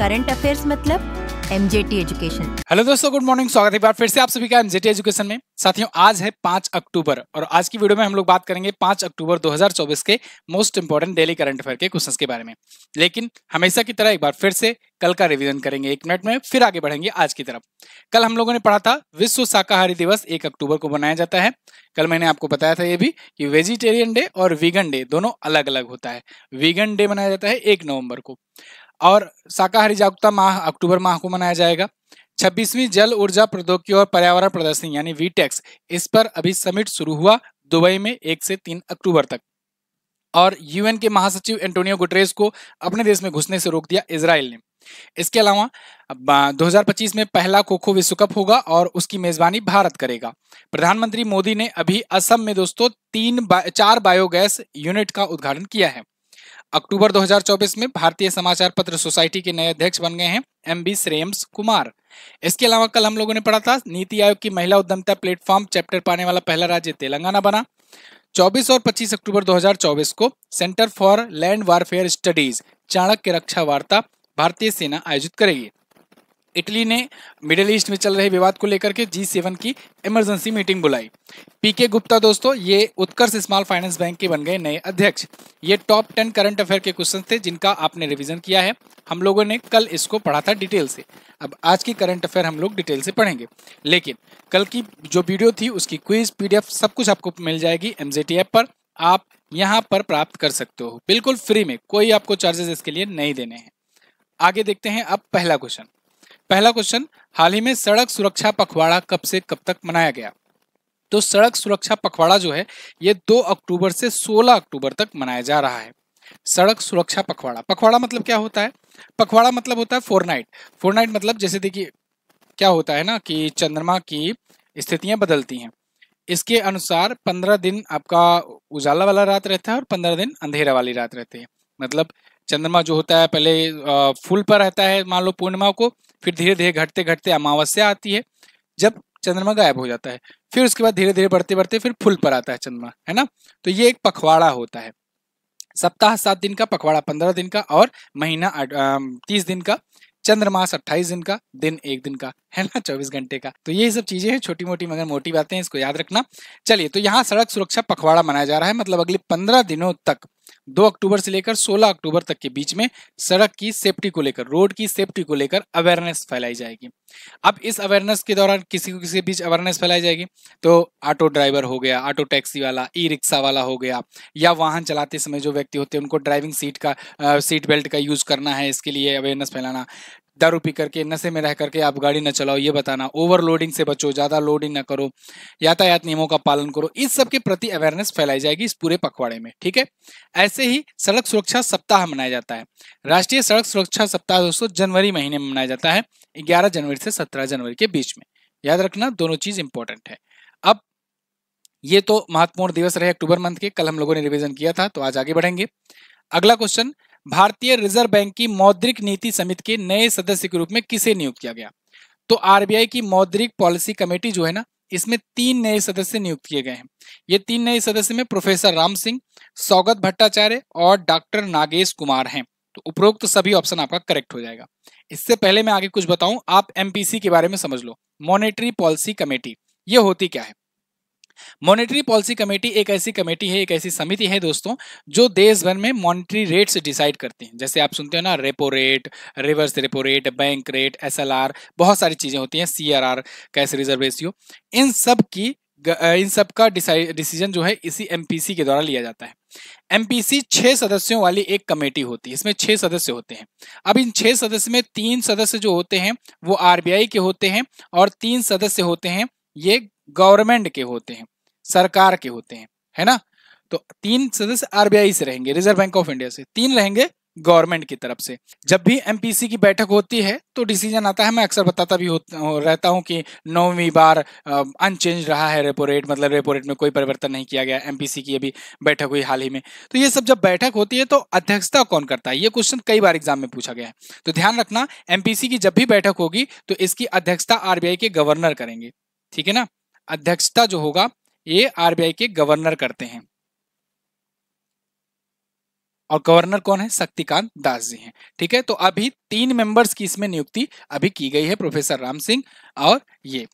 current affairs मतलब MJT education hello दोस्तों good morning स्वागत है फिर से आप सभी का एमजेटी एजुकेशन में साथियों आज है पांच अक्टूबर और आज की वीडियो में हम लोग बात करेंगे पांच अक्टूबर 2024 के most important daily current affair के क्वेश्चन के बारे में लेकिन हमेशा की तरह एक बार फिर से कल का रिवीजन करेंगे एक मिनट में फिर आगे बढ़ेंगे आज की तरफ कल हम लोगों ने पढ़ा था विश्व शाकाहारी दिवस एक अक्टूबर को मनाया जाता है कल मैंने आपको बताया था ये भी कि वेजिटेरियन डे और वीगन डे दोनों अलग अलग होता है वीगन डे मनाया जाता है एक नवंबर को और शाकाहारी जागरूकता माह अक्टूबर माह को मनाया जाएगा छब्बीसवीं जल ऊर्जा प्रौद्योगिकी और पर्यावरण प्रदर्शनी यानी वीटेक्स इस पर अभी समिट शुरू हुआ दुबई में एक से तीन अक्टूबर तक और यूएन के महासचिव एंटोनियो गुटरेस को अपने देश में घुसने से रोक दिया इसराइल ने इसके अलावा 2025 में पहला खोखो विश्व कप होगा और उसकी मेजबानी भारत करेगा प्रधानमंत्री मोदी ने अभी असम में दोस्तों तीन बा, चार बायोगैस यूनिट का उद्घाटन किया है अक्टूबर 2024 में भारतीय समाचार पत्र सोसाइटी के नए अध्यक्ष बन गए हैं एम बी श्रेम्स कुमार इसके अलावा कल हम लोगों ने पढ़ा था नीति आयोग की महिला उद्यमता प्लेटफॉर्म चैप्टर पाने वाला पहला राज्य तेलंगाना बना 24 और 25 अक्टूबर 2024 को centre for land warfare studies Chanakya Raksha Varta भारतीय सेना आयोजित करेगी इटली ने मिडिल ईस्ट में चल रहे विवाद को लेकर के जी सेवन की इमरजेंसी मीटिंग बुलाई पीके गुप्ता दोस्तों ये उत्कर्ष स्मॉल फाइनेंस बैंक के बन गए नए अध्यक्ष ये टॉप टेन करंट अफेयर के क्वेश्चन थे जिनका आपने रिविजन किया है हम लोगों ने कल इसको पढ़ा था डिटेल से अब आज की करंट अफेयर हम लोग डिटेल से पढ़ेंगे लेकिन कल की जो वीडियो थी उसकी क्विज पीडीएफ सब कुछ आपको मिल जाएगी एमजेटी ऐप पर आप यहाँ पर प्राप्त कर सकते हो बिल्कुल फ्री में कोई आपको चार्जेस इसके लिए नहीं देने हैं आगे देखते हैं अब पहला क्वेश्चन पहला क्वेश्चन हाल ही में सड़क सुरक्षा पखवाड़ा कब से कब तक मनाया गया तो सड़क सुरक्षा पखवाड़ा जो है ये 2 अक्टूबर से 16 अक्टूबर तक मनाया जा रहा है सड़क सुरक्षा पखवाड़ा पखवाड़ा मतलब क्या होता है पखवाड़ा मतलब होता है फोरनाइट फोरनाइट मतलब जैसे देखिए क्या होता है ना कि चंद्रमा की स्थितियां बदलती हैं इसके अनुसार पंद्रह दिन आपका उजाला वाला रात रहता है और पंद्रह दिन अंधेरा वाली रात रहती है मतलब चंद्रमा जो होता है पहले फुल पर रहता है मान लो पूर्णिमा को फिर धीरे धीरे घटते घटते अमावस्या आती है जब चंद्रमा गायब हो जाता है फिर उसके बाद धीरे धीरे बढ़ते बढ़ते फिर फुल पर आता है चंद्रमा है ना तो ये एक पखवाड़ा होता है सप्ताह सात दिन का पखवाड़ा पंद्रह दिन का और महीना तीस दिन का चंद्रमास अट्ठाईस दिन का दिन एक दिन का है ना चौबीस घंटे का तो ये सब चीजें हैं छोटी मोटी मगर मोटी बातें इसको याद रखना चलिए तो यहाँ सड़क सुरक्षा पखवाड़ा मनाया जा रहा है मतलब अगले पंद्रह दिनों तक दो अक्टूबर से लेकर सोलह अक्टूबर तक के बीच में सड़क की सेफ्टी को लेकर रोड की सेफ्टी को लेकर अवेयरनेस फैलाई जाएगी अब इस अवेयरनेस के दौरान किसी को किसी के बीच अवेयरनेस फैलाई जाएगी तो ऑटो ड्राइवर हो गया ऑटो टैक्सी वाला ई रिक्शा वाला हो गया या वाहन चलाते समय जो व्यक्ति होते हैं उनको ड्राइविंग सीट का सीट बेल्ट का यूज करना है इसके लिए अवेयरनेस फैलाना दारू पी करके नशे में रह करके आप गाड़ी न चलाओ ये बताना ओवरलोडिंग से बचो ज़्यादा लोडिंग ना करो यातायात नियमों का पालन करो इस सब के प्रति अवेयरनेस फैलाई जाएगी इस पूरे पखवाड़े में ठीक है ऐसे ही सड़क सुरक्षा सप्ताह मनाया जाता है राष्ट्रीय सड़क सुरक्षा सप्ताह दोस्तों जनवरी महीने में मनाया जाता है ग्यारह जनवरी से सत्रह जनवरी के बीच में याद रखना दोनों चीज़ इंपॉर्टेंट है अब ये तो महत्वपूर्ण दिवस रहे अक्टूबर मंथ के कल हम लोगों ने रिवीजन किया था तो आज आगे बढ़ेंगे अगला क्वेश्चन भारतीय रिजर्व बैंक की मौद्रिक नीति समिति के नए सदस्य के रूप में किसे नियुक्त किया गया तो आरबीआई की मौद्रिक पॉलिसी कमेटी जो है ना इसमें तीन नए सदस्य नियुक्त किए गए हैं ये तीन नए सदस्य में प्रोफेसर राम सिंह सौगत भट्टाचार्य और डॉक्टर नागेश कुमार हैं तो उपरोक्त सभी ऑप्शन आपका करेक्ट हो जाएगा इससे पहले मैं आगे कुछ बताऊं आप एमपीसी के बारे में समझ लो मॉनेटरी पॉलिसी कमेटी ये होती क्या है मॉनेटरी पॉलिसी कमेटी एक ऐसी कमेटी है एक ऐसी समिति है दोस्तों जो देश भर में मॉनेटरी रेट्स डिसाइड करती हैं जैसे आप सुनते हो ना repo rate reverse repo rate bank rate एस बहुत सारी चीज़ें होती हैं सी कैश रिजर्व रेशियो इन सब की इन सब का डिसीजन जो है इसी एम के द्वारा लिया जाता है एमपीसी छह सदस्यों वाली एक कमेटी होती है इसमें छह सदस्य होते हैं अब इन छह सदस्य में तीन सदस्य जो होते हैं वो आरबीआई के होते हैं और तीन सदस्य होते हैं ये गवर्नमेंट के होते हैं सरकार के होते हैं है ना तो तीन सदस्य आरबीआई से रहेंगे रिजर्व बैंक ऑफ इंडिया से तीन रहेंगे गवर्नमेंट की तरफ से जब भी एमपीसी की बैठक होती है तो डिसीजन आता है मैं अक्सर बताता भी रहता हूं कि नौवीं बार अनचेंज रहा है रेपो रेट मतलब रेपो रेट में कोई परिवर्तन नहीं किया गया एमपीसी की अभी बैठक हुई हाल ही में तो ये सब जब बैठक होती है तो अध्यक्षता कौन करता है ये क्वेश्चन कई बार एग्जाम में पूछा गया है तो ध्यान रखना एमपीसी की जब भी बैठक होगी तो इसकी अध्यक्षता आरबीआई के गवर्नर करेंगे ठीक है ना अध्यक्षता जो होगा ये आरबीआई के गवर्नर करते हैं और गवर्नर कौन है शक्तिकांत दास जी हैं ठीक है तो अभी तीन मेंबर्स की इसमें नियुक्ति अभी की गई है प्रोफेसर राम सिंह और ये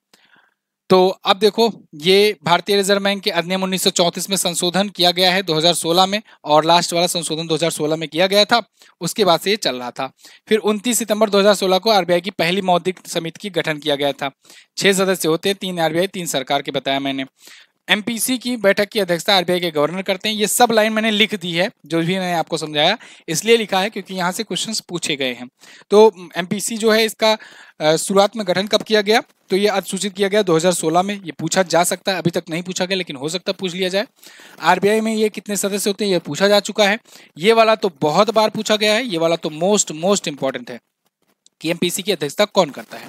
तो अब देखो ये भारतीय रिजर्व बैंक के अधिनियम 1934 में संशोधन किया गया है 2016 में और लास्ट वाला संशोधन 2016 में किया गया था उसके बाद से ये चल रहा था फिर 29 सितंबर 2016 को आरबीआई की पहली मौद्रिक समिति की गठन किया गया था छह सदस्य होते हैं तीन आरबीआई तीन सरकार के बताया मैंने एमपीसी की बैठक की अध्यक्षता आरबीआई के गवर्नर करते हैं ये सब लाइन मैंने लिख दी है जो भी मैंने आपको समझाया इसलिए लिखा है क्योंकि यहाँ से क्वेश्चन पूछे गए हैं तो एमपीसी जो है इसका शुरुआत में गठन कब किया गया तो ये अधिसूचित किया गया 2016 में ये पूछा जा सकता है अभी तक नहीं पूछा गया लेकिन हो सकता है पूछ लिया जाए आरबीआई में ये कितने सदस्य होते हैं ये पूछा जा चुका है ये वाला तो बहुत बार पूछा गया है ये वाला तो मोस्ट मोस्ट इंपॉर्टेंट है कि एमपीसी की अध्यक्षता कौन करता है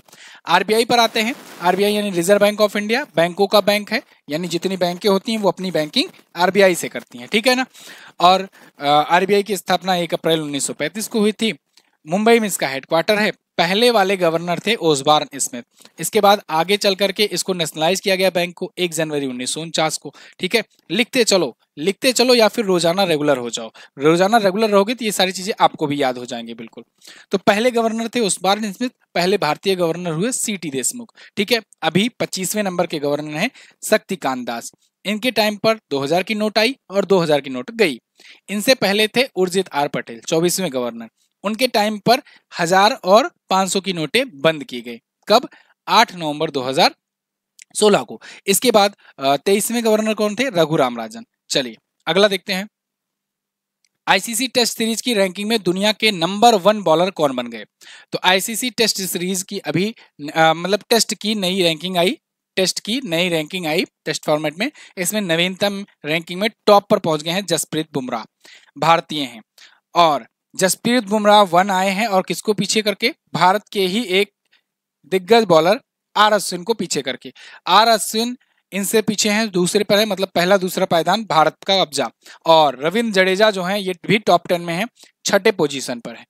आरबीआई पर आते हैं आरबीआई यानी रिजर्व बैंक ऑफ इंडिया बैंकों का बैंक है यानी जितनी बैंकें होती हैं वो अपनी बैंकिंग आरबीआई से करती हैं ठीक है ना और आरबीआई की स्थापना एक अप्रैल उन्नीस को हुई थी मुंबई में इसका हेडक्वार्टर है पहले वाले गवर्नर थे ओसबार्न स्मिथ इसके बाद आगे चल करके इसको नेशनलाइज किया गया बैंक को एक जनवरी उन्नीस को ठीक है लिखते चलो लिखते चलो या फिर रोजाना रेगुलर हो जाओ रोजाना रेगुलर रहोगे तो ये सारी चीजें आपको भी याद हो जाएंगे बिल्कुल तो पहले गवर्नर थे ओसबार्न स्मिथ पहले भारतीय गवर्नर हुए सी टी देशमुख ठीक है अभी पच्चीसवें नंबर के गवर्नर हैं शक्तिकांत दास इनके टाइम पर 2000 की नोट आई और 2000 की नोट गई इनसे पहले थे उर्जित आर पटेल चौबीसवें गवर्नर उनके टाइम पर हजार और 500 की नोटें बंद की गई कब 8 नवंबर 2016 को इसके बाद तेईसवें गवर्नर कौन थे रघुराम राजन चलिए अगला देखते हैं आईसीसी टेस्ट सीरीज की रैंकिंग में दुनिया के नंबर वन बॉलर कौन बन गए तो आईसीसी टेस्ट सीरीज की अभी मतलब टेस्ट की नई रैंकिंग आई टेस्ट की नई रैंकिंग आई टेस्ट फॉर्मेट में इसमें नवीनतम रैंकिंग में टॉप पर पहुंच गए हैं जसप्रीत बुमराह भारतीय हैं और जसप्रीत बुमराह वन आए हैं और किसको पीछे करके भारत के ही एक दिग्गज बॉलर आर अश्विन को पीछे करके आर अश्विन इनसे पीछे हैं दूसरे पर है मतलब पहला दूसरा पायदान भारत का कब्जा और रविंद्र जडेजा जो है ये भी टॉप टेन में है छठे पोजिशन पर है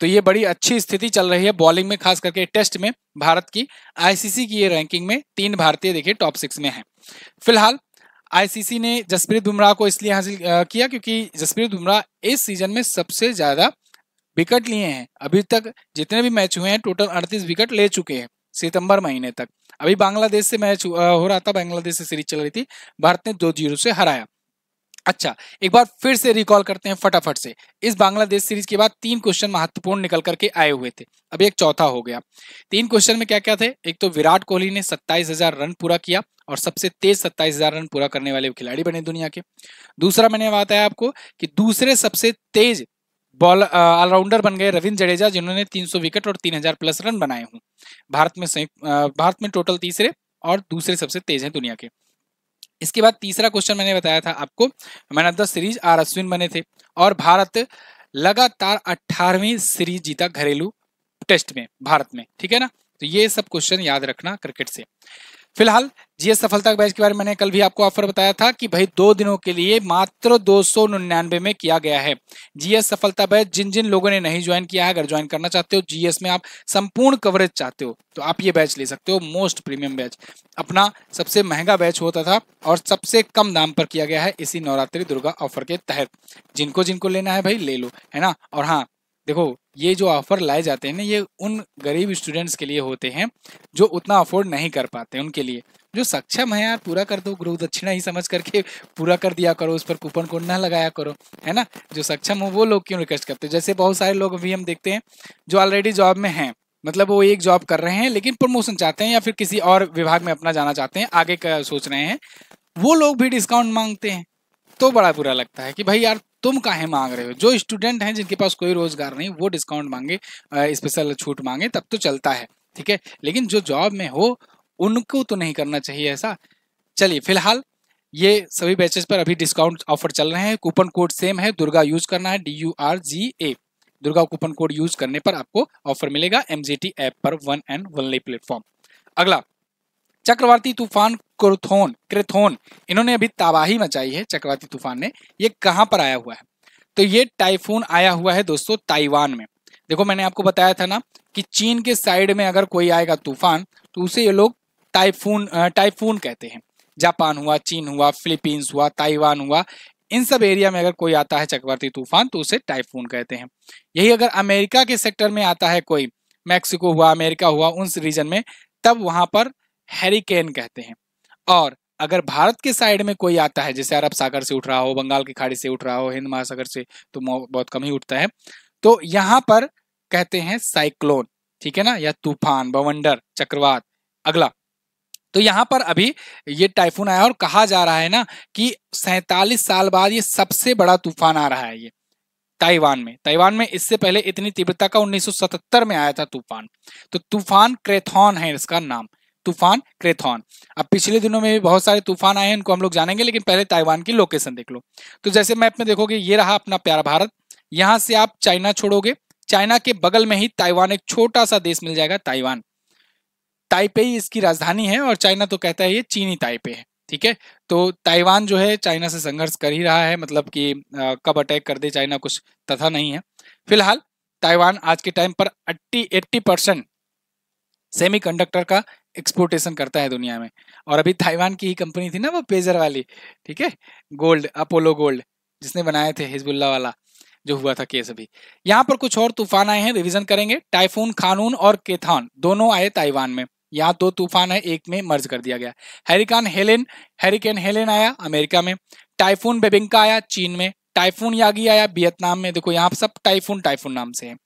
तो ये बड़ी अच्छी स्थिति चल रही है बॉलिंग में खास करके टेस्ट में भारत की आईसीसी की ये रैंकिंग में तीन भारतीय देखिए टॉप सिक्स में हैं फिलहाल आईसीसी ने जसप्रीत बुमराह को इसलिए हासिल किया क्योंकि जसप्रीत बुमराह इस सीजन में सबसे ज्यादा विकेट लिए हैं अभी तक जितने भी मैच हुए हैं टोटल 38 विकेट ले चुके हैं सितंबर महीने तक अभी बांग्लादेश से मैच हो रहा था बांग्लादेश से सीरीज चल रही थी भारत ने दो जीरो से हराया अच्छा एक बार फिर से रिकॉल करते हैं फटाफट से इस बांग्लादेश सीरीज के बाद तीन क्वेश्चन महत्वपूर्ण निकल करके आए हुए थे अब एक चौथा हो गया तीन क्वेश्चन में क्या क्या थे एक तो विराट कोहली ने सत्ताईस हजार रन पूरा किया और सबसे तेज सत्ताईस हजार रन पूरा करने वाले खिलाड़ी बने दुनिया के दूसरा मैंने बताया आपको कि दूसरे सबसे तेज बॉल ऑलराउंडर बन गए रविंद्र जडेजा जिन्होंने तीन विकेट और तीन प्लस रन बनाए हूँ भारत में संयुक्त भारत में टोटल तीसरे और दूसरे सबसे तेज है दुनिया के इसके बाद तीसरा क्वेश्चन मैंने बताया था आपको man of the series R Ashwin बने थे और भारत लगातार अट्ठारहवीं सीरीज जीता घरेलू टेस्ट में भारत में ठीक है ना तो ये सब क्वेश्चन याद रखना क्रिकेट से फिलहाल जीएस सफलता बैच के बारे में मैंने कल भी आपको ऑफर बताया था कि भाई दो दिनों के लिए मात्र दो में किया गया है जीएस सफलता बैच जिन जिन लोगों ने नहीं ज्वाइन किया है अगर ज्वाइन करना चाहते हो जीएस में आप संपूर्ण कवरेज चाहते हो तो आप ये बैच ले सकते हो मोस्ट प्रीमियम बैच अपना सबसे महंगा बैच होता था और सबसे कम दाम पर किया गया है इसी नवरात्रि दुर्गा ऑफर के तहत जिनको जिनको लेना है भाई ले लो है ना और हाँ देखो ये जो ऑफर लाए जाते हैं ना ये उन गरीब स्टूडेंट्स के लिए होते हैं जो उतना अफोर्ड नहीं कर पाते उनके लिए जो सक्षम है यार पूरा कर दो गुरु दक्षिणा ही समझ करके पूरा कर दिया करो उस पर कूपन कोड ना लगाया करो है ना जो सक्षम हो वो लोग क्यों रिक्वेस्ट करते हैं जैसे बहुत सारे लोग अभी हम देखते हैं जो ऑलरेडी जॉब में हैं मतलब वो एक जॉब कर रहे हैं लेकिन प्रमोशन चाहते हैं या फिर किसी और विभाग में अपना जाना चाहते हैं आगे का सोच रहे हैं वो लोग भी डिस्काउंट मांगते हैं तो बड़ा बुरा लगता है कि भाई यार तुम काहे मांग रहे हो जो स्टूडेंट हैं जिनके पास कोई रोजगार नहीं वो डिस्काउंट मांगे स्पेशल छूट मांगे तब तो चलता है ठीक है लेकिन जो जॉब में हो उनको तो नहीं करना चाहिए ऐसा चलिए फिलहाल ये सभी बैचेस पर अभी डिस्काउंट ऑफर चल रहे हैं कूपन कोड सेम है दुर्गा यूज करना है D U R G A Durga coupon code use करने पर आपको ऑफर मिलेगा एम ऐप पर वन एंड वनली प्लेटफॉर्म अगला चक्रवाती तूफान क्रोथोन क्रेथोन इन्होंने अभी तबाही मचाई है चक्रवाती तूफान ने ये कहाँ पर आया हुआ है तो ये टाइफून आया हुआ है दोस्तों ताइवान में देखो मैंने आपको बताया था ना कि चीन के साइड में अगर कोई आएगा तूफान तो उसे ये लोग टाइफून टाइफून कहते हैं जापान हुआ चीन हुआ फिलीपींस हुआ ताइवान हुआ इन सब एरिया में अगर कोई आता है चक्रवाती तूफान तो उसे टाइफून कहते हैं यही अगर अमेरिका के सेक्टर में आता है कोई मैक्सिको हुआ अमेरिका हुआ उन रीजन में तब वहां पर हैरिकेन कहते हैं और अगर भारत के साइड में कोई आता है जैसे अरब सागर से उठ रहा हो बंगाल की खाड़ी से उठ रहा हो हिंद महासागर से तो बहुत कम ही उठता है तो यहाँ पर कहते हैं साइक्लोन ठीक है ना या तूफान बवंडर चक्रवात अगला तो यहाँ पर अभी ये टाइफून आया और कहा जा रहा है ना कि सैतालीस साल बाद ये सबसे बड़ा तूफान आ रहा है ये ताइवान में ताइवान में इससे पहले इतनी तीव्रता का 1977 में आया था तूफान तो तूफान क्रेथॉन है इसका नाम तूफान क्रेथॉन अब पिछले दिनों में भी बहुत सारे तूफान आए हैं उनको हम लोग जानेंगे लेकिन पहले ताइवान की लोकेशन देख लो तो जैसे मैप में देखोगे ये रहा अपना प्यारा भारत यहाँ से आप चाइना छोड़ोगे चाइना के बगल में ही ताइवान एक छोटा सा देश मिल जाएगा ताइवान ताइपेई इसकी राजधानी है और चाइना तो कहता है ये चीनी ताइपे है ठीक है तो ताइवान जो है चाइना से संघर्ष कर ही रहा है मतलब कि कब अटैक कर दे चाइना कुछ तथा नहीं है फिलहाल ताइवान आज के टाइम पर 80 एट्टी परसेंट सेमी का एक्सपोर्टेशन करता है दुनिया में और अभी ताइवान की ही कंपनी थी ना वो पेजर वाली ठीक है गोल्ड अपोलो गोल्ड जिसने बनाए थे हिजबुल्ला वाला जो हुआ था केस अभी यहाँ पर कुछ और तूफान आए हैं रिविजन करेंगे टाइफून खानून और केथान दोनों आए ताइवान में यहाँ दो तूफान है एक में मर्ज कर दिया गया हेरिकान हेलेन हेरिकेन हेलेन आया अमेरिका में टाइफून बेबिंका आया चीन में टाइफून यागी आया वियतनाम में देखो यहाँ सब टाइफून टाइफून नाम से है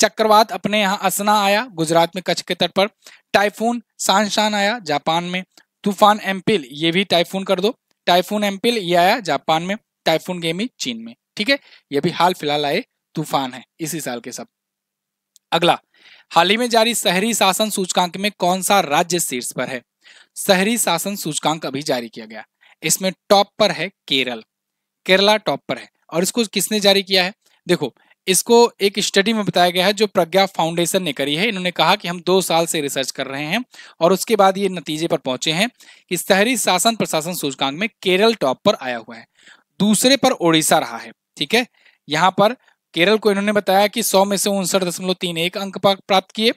चक्रवात अपने यहाँ असना आया गुजरात में कच्छ के तट पर टाइफून सानशान आया जापान में तूफान एम्पिल ये भी टाइफून कर दो टाइफून एम्पिल ये आया जापान में टाइफून गेमी चीन में ठीक है ये भी हाल फिलहाल आए तूफान है इसी साल के सब अगला हाल ही में जारी शहरी शासन सूचकांक में कौन सा राज्य शीर्ष पर है शहरी शासन सूचकांक अभी जारी किया गया इसमें टॉप पर है केरल केरला टॉप पर है और इसको किसने जारी किया है देखो इसको एक स्टडी में बताया गया है जो प्रज्ञा फाउंडेशन ने करी है इन्होंने कहा कि हम दो साल से रिसर्च कर रहे हैं और उसके बाद ये नतीजे पर पहुंचे हैं कि शहरी शासन प्रशासन सूचकांक में केरल टॉप पर आया हुआ है दूसरे पर ओडिशा रहा है ठीक है यहाँ पर केरल को इन्होंने बताया कि सौ में से उनसठ दशमलव तीन एक अंक प्राप्त किए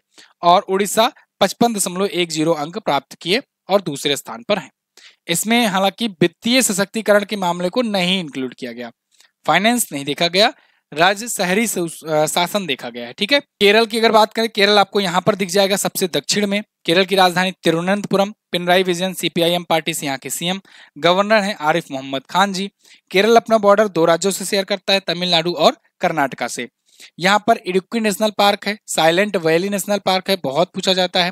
और उड़ीसा पचपन दशमलव एक जीरो अंक प्राप्त किए और दूसरे स्थान पर हैं इसमें हालांकि वित्तीय सशक्तिकरण के मामले को नहीं इंक्लूड किया गया फाइनेंस नहीं देखा गया राज्य शहरी शासन देखा गया है ठीक है केरल की अगर बात करें केरल आपको यहाँ पर दिख जाएगा सबसे दक्षिण में केरल की राजधानी तिरुवनंतपुरम पिनराई विजन सीपीआईएम पार्टी से यहाँ के सीएम गवर्नर हैं आरिफ मोहम्मद खान जी केरल अपना बॉर्डर दो राज्यों से शेयर करता है तमिलनाडु और कर्नाटका से यहाँ पर इडुक्की नेशनल पार्क है साइलेंट वैली नेशनल पार्क है बहुत पूछा जाता है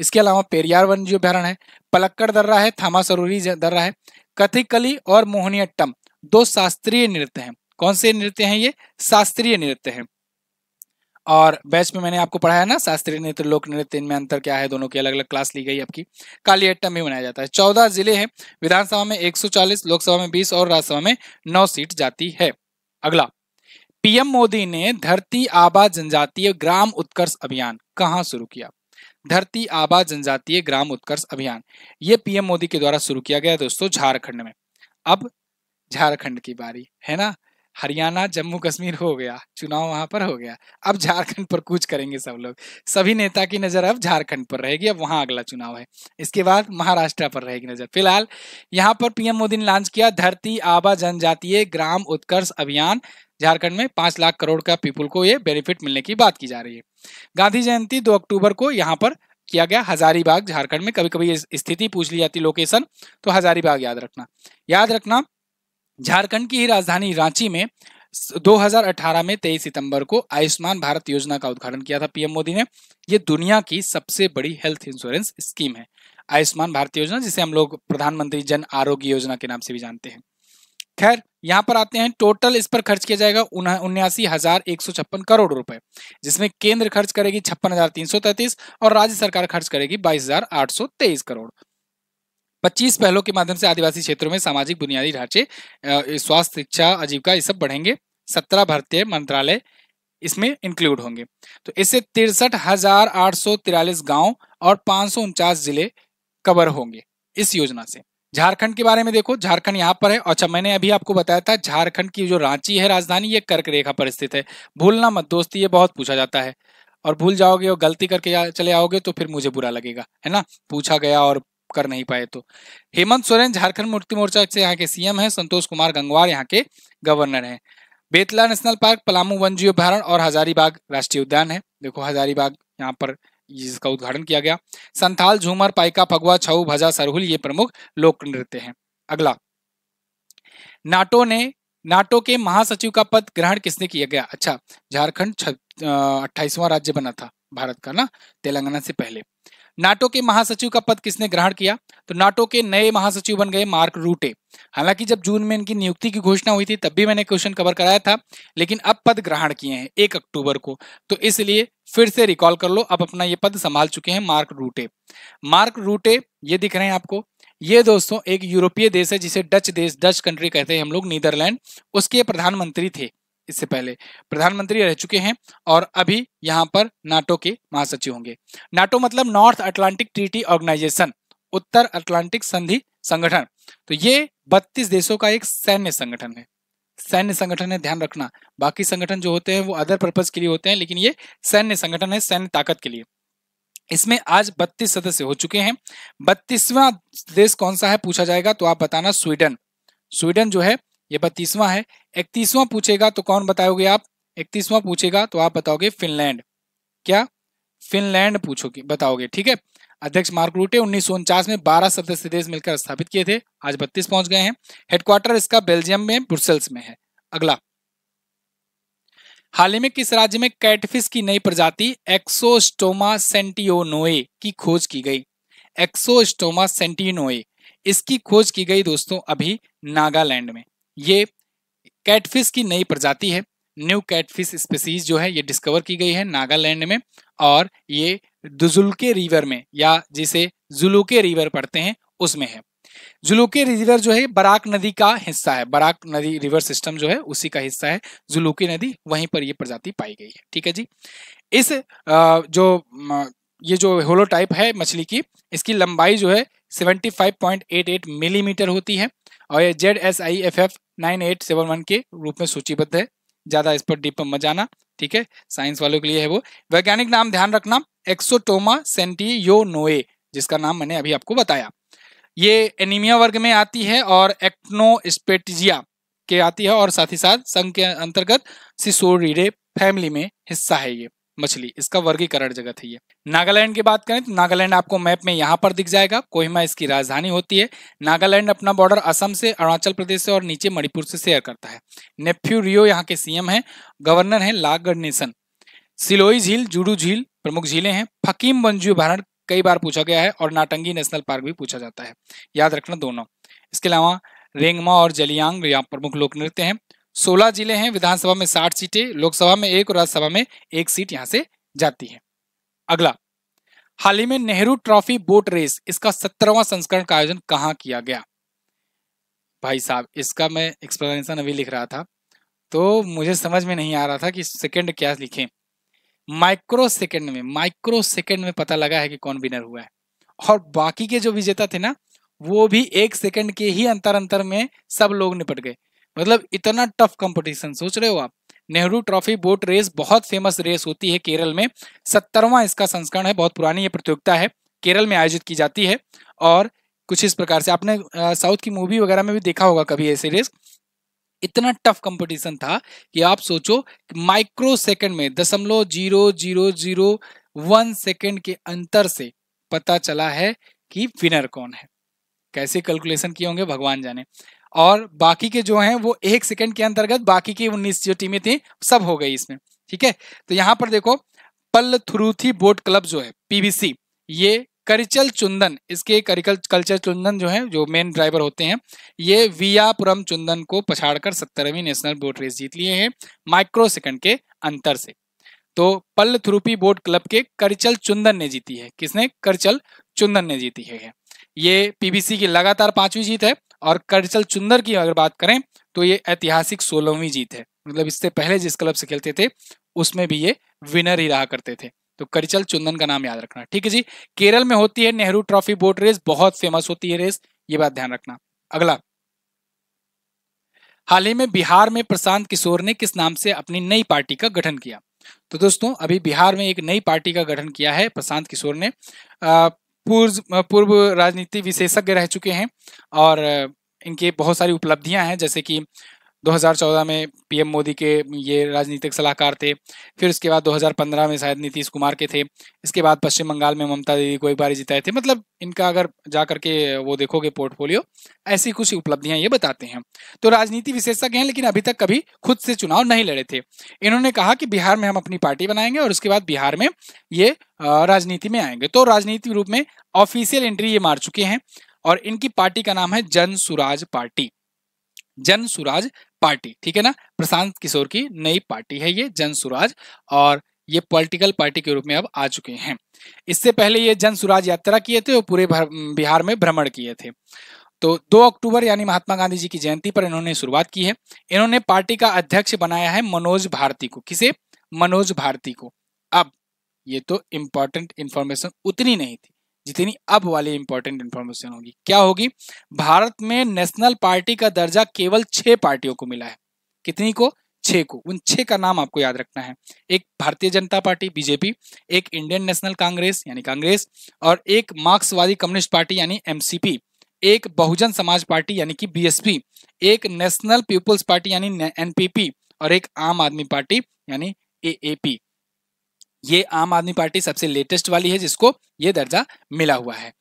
इसके अलावा पेरियार वन्य अभ्यारण है पलक्कड़ दर्रा है थामा सरोरी दर्रा है कथिकली और मोहनियट्टम दो शास्त्रीय नृत्य हैं कौन से नृत्य हैं ये शास्त्रीय नृत्य हैं और बैच में मैंने आपको पढ़ाया ना शास्त्रीय नृत्य लोक नृत्य इनमें अंतर क्या है दोनों की अलग अलग क्लास ली गई आपकी काली अट्टम भी मनाया जाता है चौदह जिले हैं विधानसभा में 140 लोकसभा में 20 और राज्यसभा में 9 सीट जाती है अगला पीएम मोदी ने धरती आबा जनजातीय ग्राम उत्कर्ष अभियान कहाँ शुरू किया धरती आबा जनजातीय ग्राम उत्कर्ष अभियान ये पीएम मोदी के द्वारा शुरू किया गया दोस्तों झारखंड में अब झारखंड की बारी है ना हरियाणा जम्मू कश्मीर हो गया चुनाव वहां पर हो गया अब झारखंड पर कूच करेंगे सब लोग सभी नेता की नजर अब झारखंड पर रहेगी अब वहां अगला चुनाव है इसके बाद महाराष्ट्र पर रहेगी नजर फिलहाल यहाँ पर पीएम मोदी ने लॉन्च किया धरती आबा जनजातीय ग्राम उत्कर्ष अभियान झारखंड में पांच लाख करोड़ का पीपुल को ये बेनिफिट मिलने की बात की जा रही है गांधी जयंती दो अक्टूबर को यहाँ पर किया गया हजारीबाग झारखंड में कभी कभी स्थिति पूछ ली जाती लोकेशन तो हजारीबाग याद रखना याद रखना झारखंड की ही राजधानी रांची में 2018 में 23 सितंबर को आयुष्मान भारत योजना का उद्घाटन किया था पीएम मोदी ने ये दुनिया की सबसे बड़ी हेल्थ इंश्योरेंस स्कीम है आयुष्मान भारत योजना जिसे हम लोग प्रधानमंत्री जन आरोग्य योजना के नाम से भी जानते हैं खैर यहाँ पर आते हैं टोटल इस पर खर्च किया जाएगा उन्यासी हजार एक सौ छप्पन करोड़ रुपए जिसमें केंद्र खर्च करेगी छप्पन हजार तीन सौ तैतीस और राज्य सरकार खर्च करेगी बाईस हजार आठ सौ तेईस करोड़ 25 पहलों के माध्यम से आदिवासी क्षेत्रों में सामाजिक बुनियादी ढांचे स्वास्थ्य शिक्षा आजीविका ये सब बढ़ेंगे सत्रह भारतीय मंत्रालय इसमें इंक्लूड होंगे तो इससे तिरसठ हजार आठ सौ तिरालीस और पांच जिले कवर होंगे इस योजना से झारखंड के बारे में देखो झारखंड यहाँ पर है अच्छा मैंने अभी आपको बताया था झारखंड की जो रांची है राजधानी ये कर्क रेखा पर स्थित है भूलना मत दोस्ती ये बहुत पूछा जाता है और भूल जाओगे और गलती करके चले आओगे तो फिर मुझे बुरा लगेगा है ना पूछा गया और कर नहीं पाए तो हेमंत सोरेन झारखंड मुक्ति मोर्चा से यहाँ के सीएम हैं संतोष कुमार गंगवार यहाँ के गवर्नर हैं बेतला नेशनल पार्क पलामू वन जीव अभ्यारण और हजारीबाग राष्ट्रीय उद्यान है देखो हजारीबाग यहाँ पर जिसका उद्घाटन किया गया संथाल झूमर पाइका फगुआ छऊ भजा सरहुल ये प्रमुख लोक नृत्य है अगला नाटो ने नाटो के महासचिव का पद ग्रहण किसने किया गया अच्छा झारखंड अट्ठाईसवां राज्य बना था भारत का ना तेलंगाना से पहले नाटो के महासचिव का पद किसने ग्रहण किया तो नाटो के नए महासचिव बन गए मार्क रूटे हालांकि जब जून में इनकी नियुक्ति की घोषणा हुई थी तब भी मैंने क्वेश्चन कवर कराया था लेकिन अब पद ग्रहण किए हैं एक अक्टूबर को तो इसलिए फिर से रिकॉल कर लो अब अपना ये पद संभाल चुके हैं मार्क रूटे मार्क रूटे ये दिख रहे हैं आपको ये दोस्तों एक यूरोपीय देश है जिसे डच देश डच कंट्री कहते हैं हम लोग नीदरलैंड उसके प्रधानमंत्री थे इससे पहले प्रधानमंत्री रह चुके हैं और अभी यहाँ पर नाटो के महासचिव होंगे नाटो मतलब नॉर्थ अटलांटिक ट्रीटी ऑर्गेनाइजेशन उत्तर अटलांटिक संधि संगठन तो ये 32 देशों का एक सैन्य संगठन है सैन्य संगठन है ध्यान रखना बाकी संगठन जो होते हैं वो अदर पर्पज के लिए होते हैं लेकिन ये सैन्य संगठन है सैन्य ताकत के लिए इसमें आज 32 सदस्य हो चुके हैं बत्तीसवां देश कौन सा है पूछा जाएगा तो आप बताना स्वीडन स्वीडन जो है ये बत्तीसवां है इकतीसवां पूछेगा तो कौन बताओगे आप इकतीसवां पूछेगा तो आप बताओगे फिनलैंड क्या फिनलैंड पूछोगे बताओगे ठीक है अध्यक्ष मार्क रूटे उन्नीस में 12 सदस्य देश मिलकर स्थापित किए थे आज 32 पहुंच गए हैं हेडक्वार्टर इसका बेल्जियम में ब्रुसेल्स में है अगला हाल ही में किस राज्य में कैटफिश की नई प्रजाति एक्सोस्टोमा सेंटियोनोए की खोज की गई एक्सोस्टोमा सेंटियोनोए इसकी खोज की गई दोस्तों अभी नागालैंड में ये कैटफिश की नई प्रजाति है न्यू कैटफिश स्पेसीज जो है ये डिस्कवर की गई है नागालैंड में और ये दुजुलके रिवर में या जिसे जुलुके रिवर पढ़ते हैं उसमें है जुलुके रिवर जो है बराक नदी का हिस्सा है बराक नदी रिवर सिस्टम जो है उसी का हिस्सा है जुलुकी नदी वहीं पर यह प्रजाति पाई गई है ठीक है जी इस जो ये जो होलोटाइप है मछली की इसकी लंबाई जो है 75.88 मिलीमीटर होती है और ये Z S I F F nine eight seven one के रूप में सूचीबद्ध है ज़्यादा इस पर डीप मत जाना ठीक है साइंस वालों के लिए है वो वैज्ञानिक नाम ध्यान रखना एक्सोटोमा सेंटियो नोए जिसका नाम मैंने अभी आपको बताया ये एनीमिया वर्ग में आती है और एक्नोस्पेटिजिया के आती है और साथ ही साथ संघ के अंतर्गत सिसोरिडे फैमिली में हिस्सा है ये मछली इसका वर्गीकरण जगत है ये नागालैंड की बात करें तो नागालैंड आपको मैप में यहाँ पर दिख जाएगा कोहिमा इसकी राजधानी होती है नागालैंड अपना बॉर्डर असम से अरुणाचल प्रदेश से और नीचे मणिपुर से शेयर करता है नेफ्यू रियो यहाँ के सीएम है गवर्नर है लागगढ़ नेशन सिलोई झील जुडू झील प्रमुख झीलें हैं फकीम वंजू भारण कई बार पूछा गया है और नाटंगी नेशनल पार्क भी पूछा जाता है याद रखना दोनों इसके अलावा रेंगमा और जलियांग यहाँ प्रमुख लोक नृत्य हैं सोलह जिले हैं विधानसभा में साठ सीटें लोकसभा में एक और राज्यसभा में एक सीट यहां से जाती है अगला हाल ही में नेहरू ट्रॉफी बोट रेस इसका सत्रहवा संस्करण का आयोजन कहा किया गया भाई साहब इसका मैं एक्सप्लेनेशन अभी लिख रहा था तो मुझे समझ में नहीं आ रहा था कि सेकंड क्या लिखें माइक्रो सेकंड में माइक्रो सेकंड में पता लगा है कि कौन विनर हुआ है और बाकी के जो विजेता थे ना वो भी एक सेकंड के ही अंतर अंतर में सब लोग निपट गए मतलब इतना टफ कंपटीशन सोच रहे हो आप नेहरू ट्रॉफी बोट रेस बहुत फेमस रेस होती है केरल में सत्तरवा इसका संस्करण है बहुत पुरानी ये प्रतियोगिता है केरल में आयोजित की जाती है और कुछ इस प्रकार से आपने साउथ की मूवी वगैरह में भी देखा होगा कभी ऐसी रेस इतना टफ कंपटीशन था कि आप सोचो माइक्रो सेकंड में दशमलव zero zero zero one second के अंतर से पता चला है कि विनर कौन है कैसे कैलकुलेशन किए होंगे भगवान जाने और बाकी के जो हैं वो एक सेकंड के अंतर्गत बाकी की उन्नीस जो टीमें थी सब हो गई इसमें ठीक है तो यहाँ पर देखो पल थ्रूथी बोट क्लब जो है पीबीसी ये करिचल चुंदन इसके करिकल कल्चर चुंदन जो है जो मेन ड्राइवर होते हैं ये वियापुरम चुंदन को पछाड़कर सत्तरवीं नेशनल बोट रेस जीत लिए हैं माइक्रो सेकंड के अंतर से तो पल थ्रूपी बोट क्लब के करिचल चुंदन ने जीती है किसने करचल चुंदन ने जीती है ये पीबीसी की लगातार पांचवी जीत है और करचल चुंदर की अगर बात करें तो ये ऐतिहासिक सोलहवीं जीत है मतलब इससे पहले जिस क्लब से खेलते थे उसमें भी ये विनर ही रहा करते थे तो करिचल चुंदन का नाम याद रखना ठीक है जी केरल में होती है नेहरू ट्रॉफी बोट रेस बहुत फेमस होती है रेस ये बात ध्यान रखना अगला हाल ही में बिहार में प्रशांत किशोर ने किस नाम से अपनी नई पार्टी का गठन किया तो दोस्तों अभी बिहार में एक नई पार्टी का गठन किया है प्रशांत किशोर ने अः पूर्व पूर्व राजनीति विशेषज्ञ रह चुके हैं और इनके बहुत सारी उपलब्धियां हैं जैसे कि 2014 में पीएम मोदी के ये राजनीतिक सलाहकार थे फिर उसके बाद 2015 में शायद नीतीश कुमार के थे इसके बाद पश्चिम बंगाल में ममता दीदी को एक बार जिताए थे मतलब इनका अगर जा करके वो देखोगे पोर्टफोलियो ऐसी कुछ उपलब्धियां ये बताते हैं तो राजनीति विशेषज्ञ हैं लेकिन अभी तक कभी खुद से चुनाव नहीं लड़े थे इन्होंने कहा कि बिहार में हम अपनी पार्टी बनाएंगे और उसके बाद बिहार में ये राजनीति में आएंगे तो राजनीति रूप में ऑफिशियल एंट्री ये मार चुके हैं और इनकी पार्टी का नाम है जन सुराज पार्टी जन सुराज पार्टी ठीक है ना प्रशांत किशोर की नई पार्टी है ये जन सुराज और ये पॉलिटिकल पार्टी के रूप में अब आ चुके हैं इससे पहले ये जन सुराज यात्रा किए थे और पूरे बिहार में भ्रमण किए थे तो 2 अक्टूबर यानी महात्मा गांधी जी की जयंती पर इन्होंने शुरुआत की है इन्होंने पार्टी का अध्यक्ष बनाया है मनोज भारती को किसे मनोज भारती को अब ये तो इंपॉर्टेंट इंफॉर्मेशन उतनी नहीं थी जितनी अब वाली इंपॉर्टेंट इंफॉर्मेशन होगी क्या होगी भारत में नेशनल पार्टी का दर्जा केवल छह पार्टियों को मिला है कितनी को छः को उन छः का नाम आपको याद रखना है एक भारतीय जनता पार्टी बीजेपी एक इंडियन नेशनल कांग्रेस यानी कांग्रेस और एक मार्क्सवादी कम्युनिस्ट पार्टी यानी एमसीपी एक बहुजन समाज पार्टी यानी कि बीएसपी एक नेशनल पीपुल्स पार्टी यानी एनपीपी और एक आम आदमी पार्टी यानी एएपी ये आम आदमी पार्टी सबसे लेटेस्ट वाली है जिसको ये दर्जा मिला हुआ है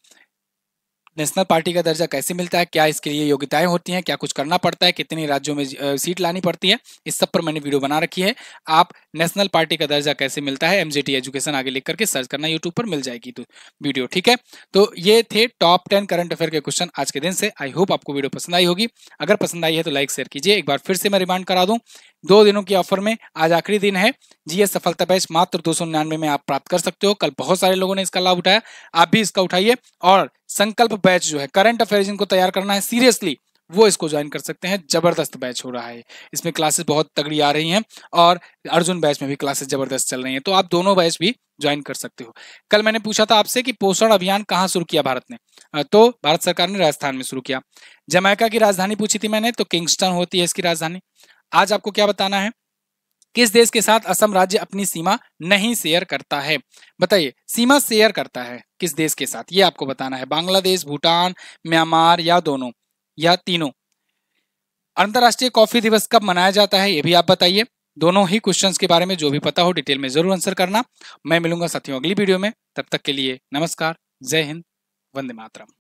नेशनल पार्टी का दर्जा कैसे मिलता है क्या इसके लिए योग्यताएं होती हैं क्या कुछ करना पड़ता है कितने राज्यों में सीट लानी पड़ती है इस सब पर मैंने वीडियो बना रखी है आप नेशनल पार्टी का दर्जा कैसे मिलता है एमजेटी एजुकेशन आगे लिख करके सर्च करना यूट्यूब पर मिल जाएगी तो वीडियो ठीक है तो ये थे टॉप टेन करंट अफेयर के क्वेश्चन आज के दिन से आई होप आपको वीडियो पसंद आई होगी अगर पसंद आई है तो लाइक शेयर कीजिए एक बार फिर से मैं रिमांड करा दूँ दो दिनों की ऑफर में आज आखिरी दिन है जी ये सफलता बैच मात्र दो सौ निन्यानवे में आप प्राप्त कर सकते हो कल बहुत सारे लोगों ने इसका लाभ उठाया आप भी इसका उठाइए और संकल्प बैच जो है करंट अफेयर जिनको तैयार करना है सीरियसली वो इसको ज्वाइन कर सकते हैं जबरदस्त बैच हो रहा है इसमें क्लासेस बहुत तगड़ी आ रही हैं और अर्जुन बैच में भी क्लासेस जबरदस्त चल रही हैं तो आप दोनों बैच भी ज्वाइन कर सकते हो कल मैंने पूछा था आपसे कि पोषण अभियान कहाँ शुरू किया भारत ने तो भारत सरकार ने राजस्थान में शुरू किया जमैका की राजधानी पूछी थी मैंने तो किंगस्टन होती है इसकी राजधानी आज आपको क्या बताना है किस देश के साथ असम राज्य अपनी सीमा नहीं शेयर करता है बताइए सीमा शेयर करता है किस देश के साथ ये आपको बताना है बांग्लादेश भूटान म्यांमार या दोनों या तीनों अंतर्राष्ट्रीय कॉफी दिवस कब मनाया जाता है ये भी आप बताइए दोनों ही क्वेश्चंस के बारे में जो भी पता हो डिटेल में जरूर आंसर करना मैं मिलूंगा साथियों अगली वीडियो में तब तक के लिए नमस्कार जय हिंद वंदे मातरम